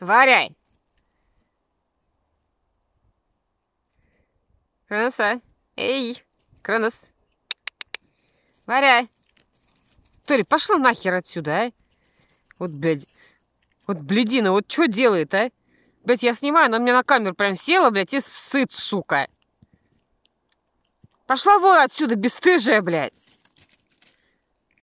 Варяй! Кроноса! Эй! Кронос! Варяй! Тори, пошла нахер отсюда, а! Вот, блядь, вот блядина, вот что делает, а? Блядь, я снимаю, она мне на камеру прям села, блядь, и сыт, сука. Пошла вон отсюда, бесстыжая, блядь.